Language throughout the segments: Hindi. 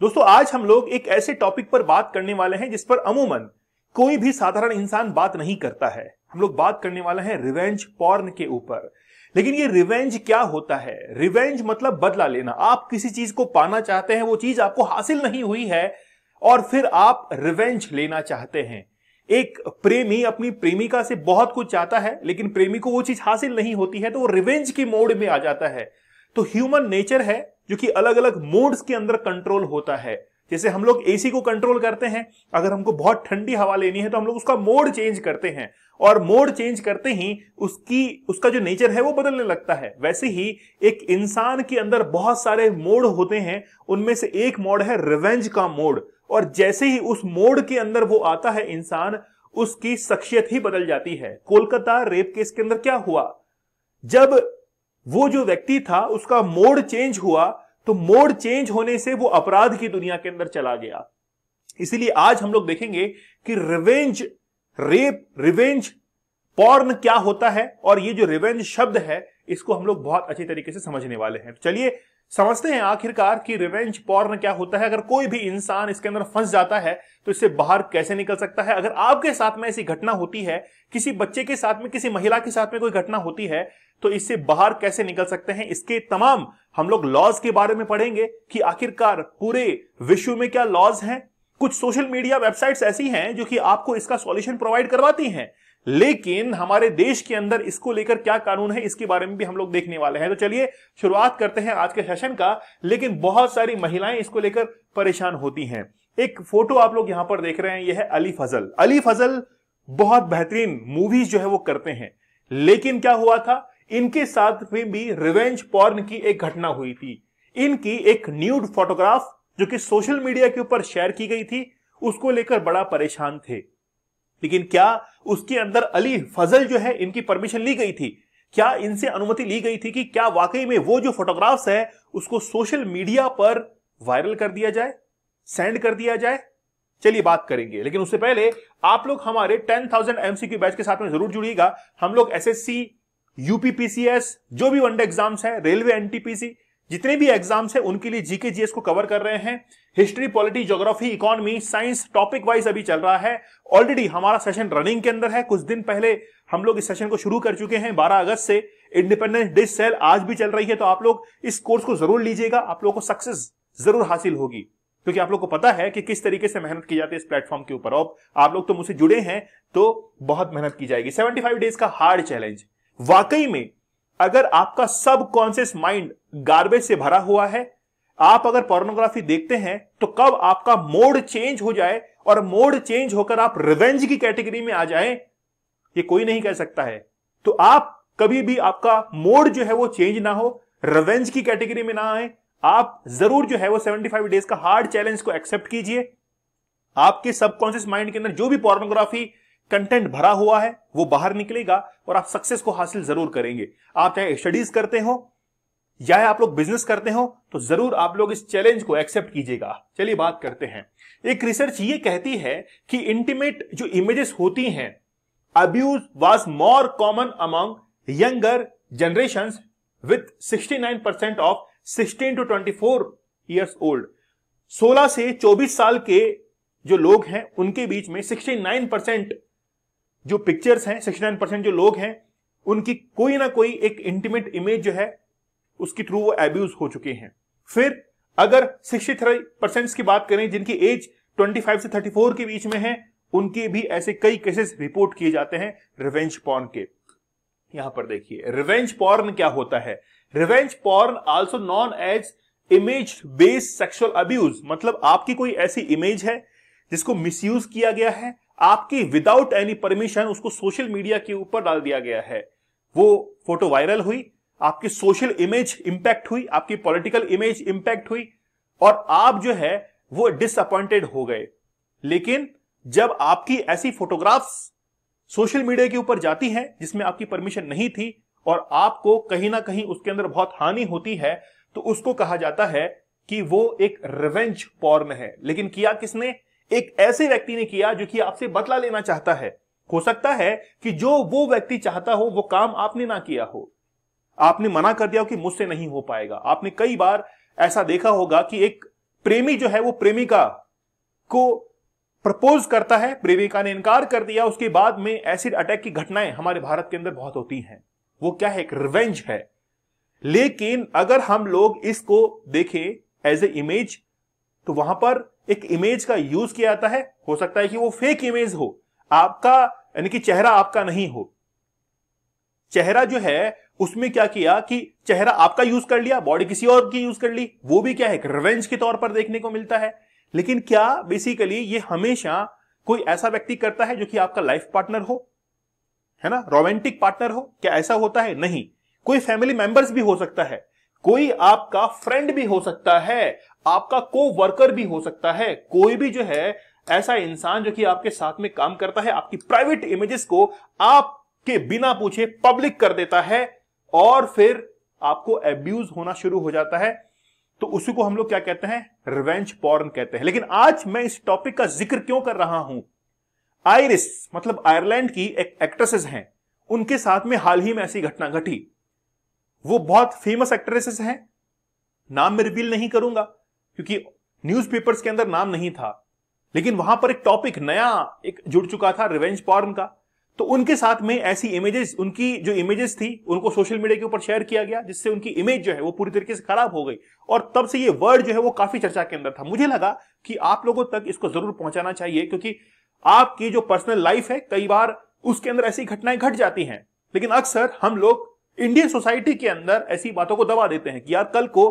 दोस्तों आज हम लोग एक ऐसे टॉपिक पर बात करने वाले हैं जिस पर अमूमन कोई भी साधारण इंसान बात नहीं करता है हम लोग बात करने वाले हैं रिवेंज पॉर्न के ऊपर लेकिन ये रिवेंज क्या होता है रिवेंज मतलब बदला लेना आप किसी चीज को पाना चाहते हैं वो चीज आपको हासिल नहीं हुई है और फिर आप रिवेंज लेना चाहते हैं एक प्रेमी अपनी प्रेमिका से बहुत कुछ चाहता है लेकिन प्रेमी को वो चीज हासिल नहीं होती है तो वो रिवेंज के मोड में आ जाता है तो ह्यूमन नेचर है जो कि अलग अलग मोड्स के अंदर कंट्रोल होता है जैसे हम लोग एसी को कंट्रोल करते हैं अगर हमको बहुत ठंडी हवा लेनी है तो हम लोग उसका मोड चेंज करते हैं और मोड चेंज करते ही उसकी उसका जो नेचर है वो बदलने लगता है वैसे ही एक इंसान के अंदर बहुत सारे मोड होते हैं उनमें से एक मोड है रिवेंज का मोड और जैसे ही उस मोड के अंदर वो आता है इंसान उसकी शख्सियत ही बदल जाती है कोलकाता रेप केस के अंदर क्या हुआ जब वो जो व्यक्ति था उसका मोड चेंज हुआ तो मोड चेंज होने से वो अपराध की दुनिया के अंदर चला गया इसीलिए आज हम लोग देखेंगे कि रिवेंज रेप रिवेंज पॉर्न क्या होता है और ये जो रिवेंज शब्द है इसको हम लोग बहुत अच्छे तरीके से समझने वाले हैं चलिए समझते हैं आखिरकार कि रिवेंज पॉर्न क्या होता है अगर कोई भी इंसान इसके अंदर फंस जाता है तो इससे बाहर कैसे निकल सकता है अगर आपके साथ में ऐसी घटना होती है किसी बच्चे के साथ में किसी महिला के साथ में कोई घटना होती है तो इससे बाहर कैसे निकल सकते हैं इसके तमाम हम लोग लॉज के बारे में पढ़ेंगे कि आखिरकार पूरे विश्व में क्या लॉज हैं कुछ सोशल मीडिया वेबसाइट्स ऐसी हैं जो कि आपको इसका सॉल्यूशन प्रोवाइड करवाती हैं लेकिन हमारे देश के अंदर इसको लेकर क्या कानून है इसके बारे में भी हम लोग देखने वाले हैं तो चलिए शुरुआत करते हैं आज के सेशन का लेकिन बहुत सारी महिलाएं इसको लेकर परेशान होती हैं एक फोटो आप लोग यहां पर देख रहे हैं यह है अली फजल अली फजल बहुत बेहतरीन मूवीज जो है वो करते हैं लेकिन क्या हुआ था इनके साथ में भी रिवेंज पॉर्न की एक घटना हुई थी इनकी एक न्यूड फोटोग्राफ जो कि सोशल मीडिया के ऊपर शेयर की गई थी उसको लेकर बड़ा परेशान थे लेकिन क्या उसके अंदर अली फजल जो है इनकी परमिशन ली गई थी क्या इनसे अनुमति ली गई थी कि क्या वाकई में वो जो फोटोग्राफ्स है उसको सोशल मीडिया पर वायरल कर दिया जाए सेंड कर दिया जाए चलिए बात करेंगे लेकिन उससे पहले आप लोग हमारे टेन थाउजेंड एमसीक्यू बैच के साथ में जरूर जुड़िएगा हम लोग एसएससी यूपीपीसीएस जो भी वनडे एग्जाम्स है रेलवे एनटीपीसी जितने भी एग्जाम्स है उनके लिए जीके जीएस को कवर कर रहे हैं history polity geography economy science topic wise अभी चल रहा है ऑलरेडी हमारा सेशन रनिंग के अंदर है कुछ दिन पहले हम लोग इस सेशन को शुरू कर चुके हैं 12 अगस्त से इंडिपेंडेंस डे सेल आज भी चल रही है तो आप लोग इस कोर्स को जरूर लीजिएगा आप लोग को सक्सेस जरूर हासिल होगी क्योंकि आप लोग को पता है कि किस तरीके से मेहनत की जाती है इस प्लेटफॉर्म के ऊपर और आप लोग तो मुझसे जुड़े हैं तो बहुत मेहनत की जाएगी सेवेंटी डेज का हार्ड चैलेंज वाकई में अगर आपका सब कॉन्शियस माइंड गार्बेज से भरा हुआ है आप अगर पोर्नोग्राफी देखते हैं तो कब आपका मोड चेंज हो जाए और मोड चेंज होकर आप रिवेंज की कैटेगरी में आ जाए ये कोई नहीं कह सकता है तो आप कभी भी आपका मोड जो है वो चेंज ना हो रिवेंज की कैटेगरी में ना आए आप जरूर जो है वो 75 डेज का हार्ड चैलेंज को एक्सेप्ट कीजिए आपके सबकॉन्शियस माइंड के अंदर जो भी पोर्नोग्राफी कंटेंट भरा हुआ है वो बाहर निकलेगा और आप सक्सेस को हासिल जरूर करेंगे आप चाहे स्टडीज करते हो या आप लोग बिजनेस करते हो तो जरूर आप लोग इस चैलेंज को एक्सेप्ट कीजिएगा चलिए बात करते हैं एक रिसर्च ये कहती है कि इंटीमेट जो इमेजेस होती हैं abuse was more common among younger generation with sixty nine percent of sixteen to twenty four years old सोलह से चौबीस साल के जो लोग हैं उनके बीच में नाइन परसेंट जो पिक्चर्स हैं सिक्सटी नाइन परसेंट जो लोग हैं उनकी कोई ना कोई एक इंटीमेट इमेज जो है उसके थ्रू वो एब्यूज हो चुके हैं फिर अगर थ्री परसेंट की बात करें जिनकी एज फाइव से फोर के बीच में है उनके भी ऐसे कई केसेस रिपोर्ट किए जाते हैं रिवेंज पॉर्न के यहां पर देखिए रिवेंज पॉर्न क्या होता है revenge porn also non age image based sexual abuse मतलब आपकी कोई ऐसी इमेज है जिसको मिसयूज किया गया है आपकी विदाउट एनी परमिशन उसको सोशल मीडिया के ऊपर डाल दिया गया है वो फोटो वायरल हुई आपकी सोशल इमेज इंपैक्ट हुई आपकी पॉलिटिकल इमेज इंपैक्ट हुई और आप जो है वो डिसअपॉइंटेड हो गए लेकिन जब आपकी ऐसी फोटोग्राफ्स सोशल मीडिया के ऊपर जाती हैं जिसमें आपकी परमिशन नहीं थी और आपको कहीं ना कहीं उसके अंदर बहुत हानि होती है तो उसको कहा जाता है कि वो एक रिवेंज पॉर्न है लेकिन किया किसने एक ऐसे व्यक्ति ने किया जो कि आपसे बदला लेना चाहता है हो सकता है कि जो वो व्यक्ति चाहता हो वो काम आपने ना किया हो आपने मना कर दिया हो कि मुझसे नहीं हो पाएगा आपने कई बार ऐसा देखा होगा कि एक प्रेमी जो है वो प्रेमिका को प्रपोज करता है प्रेमिका ने इनकार कर दिया उसके बाद में एसिड अटैक की घटनाएं हमारे भारत के अंदर बहुत होती हैं वो क्या है एक रिवेंज है लेकिन अगर हम लोग इसको देखें एज ए इमेज तो वहां पर एक इमेज का यूज किया जाता है हो सकता है कि वो फेक इमेज हो आपका यानी कि चेहरा आपका नहीं हो चेहरा जो है उसमें क्या किया कि चेहरा आपका यूज कर लिया बॉडी किसी और की यूज कर ली वो भी क्या है रिवेंज के तौर पर देखने को मिलता है लेकिन क्या बेसिकली ये हमेशा कोई ऐसा व्यक्ति करता है जो कि आपका लाइफ पार्टनर हो है ना रोमांटिक पार्टनर हो क्या ऐसा होता है नहीं कोई फैमिली मेंबर्स भी हो सकता है कोई आपका फ्रेंड भी हो सकता है आपका को वर्कर भी हो सकता है कोई भी जो है ऐसा इंसान जो कि आपके साथ में काम करता है आपकी प्राइवेट इमेजेस को आपके बिना पूछे पब्लिक कर देता है और फिर आपको एब्यूज होना शुरू हो जाता है तो उसी को हम लोग क्या कहते हैं रिवेंज पॉर्न कहते हैं लेकिन आज मैं इस टॉपिक का जिक्र क्यों कर रहा हूं आयरिस मतलब आयरलैंड की एक एक्ट्रेसेस हैं उनके साथ में हाल ही में ऐसी घटना घटी वो बहुत फेमस एक्ट्रेसेस हैं नाम मैं रिवील नहीं करूंगा क्योंकि न्यूज़पेपर्स के अंदर नाम नहीं था लेकिन वहां पर एक टॉपिक नया एक जुड़ चुका था रिवेंज पॉर्न का तो उनके साथ में ऐसी इमेजेस उनकी जो इमेजेस थी उनको सोशल मीडिया के ऊपर शेयर किया गया जिससे उनकी इमेज जो है वो पूरी तरीके से खराब हो गई और तब से ये वर्ड जो है वो काफी चर्चा के अंदर था मुझे लगा कि आप लोगों तक इसको जरूर पहुंचाना चाहिए क्योंकि आपकी जो पर्सनल लाइफ है कई बार उसके अंदर ऐसी घटनाएं घट जाती हैं लेकिन अक्सर हम लोग इंडियन सोसाइटी के अंदर ऐसी बातों को दबा देते हैं कि यार कल को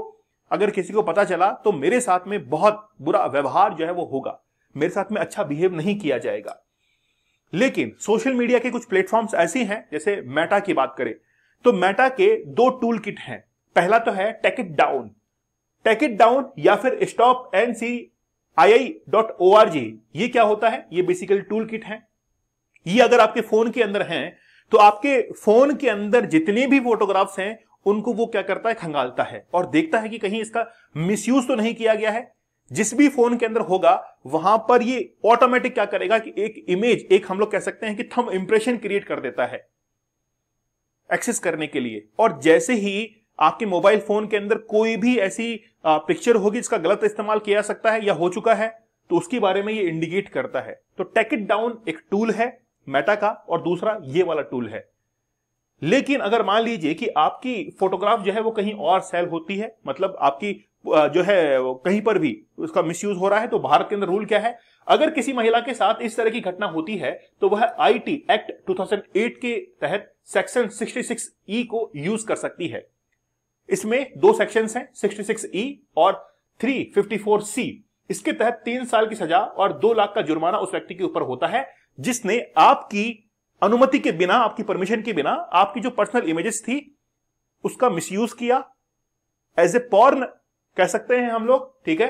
अगर किसी को पता चला तो मेरे साथ में बहुत बुरा व्यवहार जो है वो होगा मेरे साथ में अच्छा बिहेव नहीं किया जाएगा लेकिन सोशल मीडिया के कुछ प्लेटफॉर्म्स ऐसे हैं जैसे मेटा की बात करें तो मेटा के दो टूल किट हैं पहला तो है take it down take it down या फिर stop N C I I dot O R G ये क्या होता है ये बेसिकली टूल किट है ये अगर आपके फोन के अंदर हैं तो आपके फोन के अंदर जितने भी फोटोग्राफ्स हैं उनको वो क्या करता है खंगालता है और देखता है कि कहीं इसका मिसयूज तो नहीं किया गया है जिस भी फोन के अंदर होगा वहां पर ये ऑटोमेटिक क्या करेगा कि एक इमेज एक हम लोग कह सकते हैं कि थम इंप्रेशन क्रिएट कर देता है एक्सेस करने के लिए और जैसे ही आपके मोबाइल फोन के अंदर कोई भी ऐसी पिक्चर होगी जिसका गलत इस्तेमाल किया जा सकता है या हो चुका है तो उसके बारे में ये इंडिकेट करता है तो टेक इट डाउन एक टूल है मेटा का और दूसरा ये वाला टूल है लेकिन अगर मान लीजिए कि आपकी फोटोग्राफ जो है वो कहीं और सेल होती है मतलब आपकी जो है कहीं पर भी उसका मिस हो रहा है तो भारत के अंदर रूल क्या है अगर किसी महिला के साथ इस तरह की घटना होती है तो वह आईटी एक्ट 2008 के तहत सेक्शन 66 ई को यूज कर सकती है इसमें दो सेक्शन हैं 66 ई e और 354 सी इसके तहत तीन साल की सजा और दो लाख का जुर्माना उस व्यक्ति के ऊपर होता है जिसने आपकी अनुमति के बिना आपकी परमिशन के बिना आपकी जो पर्सनल इमेजेस थी उसका मिसयूज किया एज ए पॉर्न कह सकते हैं हम लोग ठीक है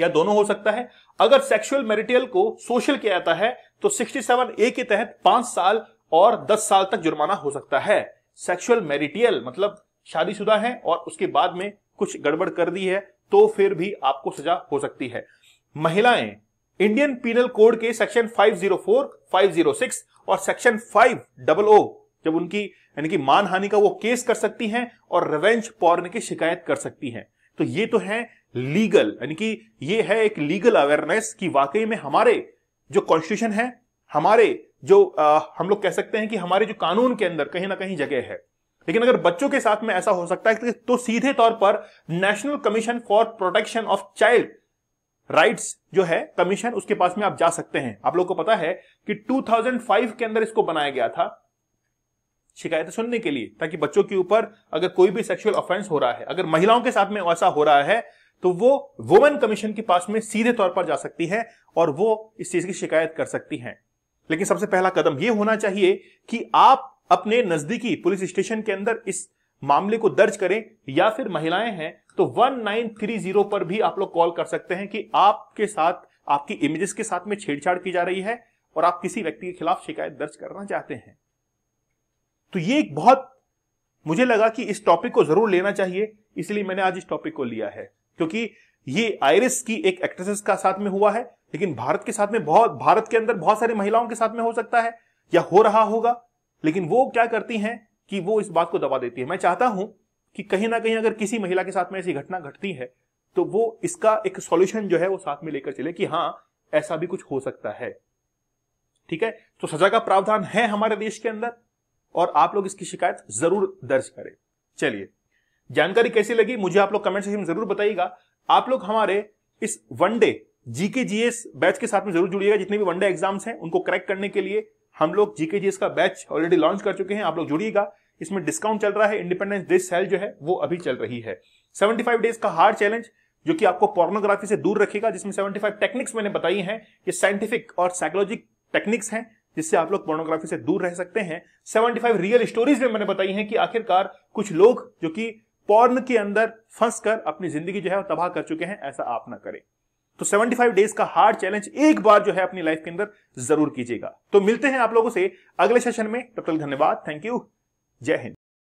या दोनों हो सकता है अगर सेक्सुअल मैरिटियल को सोशल किया जाता है तो 67 ए के तहत पांच साल और दस साल तक जुर्माना हो सकता है सेक्सुअल मैरिटियल मतलब शादीशुदा है और उसके बाद में कुछ गड़बड़ कर दी है तो फिर भी आपको सजा हो सकती है महिलाएं इंडियन पीनल कोड के सेक्शन 504, 506 और सेक्शन 500 जब उनकी यानी कि मानहानि का वो केस कर सकती हैं और रिवेंज पॉर्न की शिकायत कर सकती हैं तो ये तो है लीगल यानी कि ये है एक लीगल अवेयरनेस कि वाकई में हमारे जो कॉन्स्टिट्यूशन है हमारे जो आ, हम लोग कह सकते हैं कि हमारे जो कानून के अंदर कहीं ना कहीं जगह है लेकिन अगर बच्चों के साथ में ऐसा हो सकता है तो सीधे तौर पर national commission for protection of child rights जो है कमीशन उसके पास में आप जा सकते हैं आप लोग को पता है कि 2005 के अंदर इसको बनाया गया था शिकायतें सुनने के लिए ताकि बच्चों के ऊपर अगर कोई भी सेक्सुअल ऑफेंस हो रहा है अगर महिलाओं के साथ में ऐसा हो रहा है तो वो वुमेन कमीशन के पास में सीधे तौर पर जा सकती है और वो इस चीज की शिकायत कर सकती है लेकिन सबसे पहला कदम यह होना चाहिए कि आप अपने नजदीकी पुलिस स्टेशन के अंदर इस मामले को दर्ज करें या फिर महिलाएं हैं तो 1930 पर भी आप लोग कॉल कर सकते हैं कि आपके साथ आपकी इमेजेस के साथ में छेड़छाड़ की जा रही है और आप किसी व्यक्ति के खिलाफ शिकायत दर्ज करना चाहते हैं तो ये एक बहुत मुझे लगा कि इस टॉपिक को जरूर लेना चाहिए इसलिए मैंने आज इस टॉपिक को लिया है क्योंकि ये आयरिस की एक एक्ट्रेसेस का साथ में हुआ है लेकिन भारत के साथ में बहुत भारत के अंदर बहुत सारी महिलाओं के साथ में हो सकता है या हो रहा होगा लेकिन वो क्या करती हैं कि वो इस बात को दबा देती है मैं चाहता हूं कि कहीं ना कहीं अगर किसी महिला के साथ में ऐसी घटना घटती है तो वो इसका एक सॉल्यूशन जो है वो साथ में लेकर चले कि हाँ ऐसा भी कुछ हो सकता है ठीक है तो सजा का प्रावधान है हमारे देश के अंदर और आप लोग इसकी शिकायत जरूर दर्ज करें चलिए जानकारी कैसी लगी मुझे आप लोग कमेंट सेक्शन में जरूर बताइएगा आप लोग हमारे इस वनडे जीके जीएस बैच के साथ में जरूर जुड़िएगा जितने भी वनडे एग्जाम्स हैं उनको क्रैक करने के लिए हम लोग जीके जी का बैच ऑलरेडी लॉन्च कर चुके हैं आप लोग जुड़िएगा इसमें डिस्काउंट चल रहा है इंडिपेंडेंस डे सेल जो है वो अभी चल रही है 75 डेज का हार्ड चैलेंज जो कि आपको पोर्नोग्राफी से दूर रखेगा जिसमें 75 टेक्निक्स मैंने बताई हैं ये साइंटिफिक और साइकोलॉजिक टेक्निक्स हैं जिससे आप लोग पोर्नोग्राफी से दूर रह सकते हैं 75 रियल स्टोरीज में मैंने बताई हैं कि आखिरकार कुछ लोग जो कि पोर्न के अंदर फंस कर अपनी जिंदगी जो है तबाह कर चुके हैं ऐसा आप ना करें तो 75 डेज का हार्ड चैलेंज एक बार जो है अपनी लाइफ के अंदर जरूर कीजिएगा तो मिलते हैं आप लोगों से अगले सेशन में तब तक धन्यवाद थैंक यू जय हिंद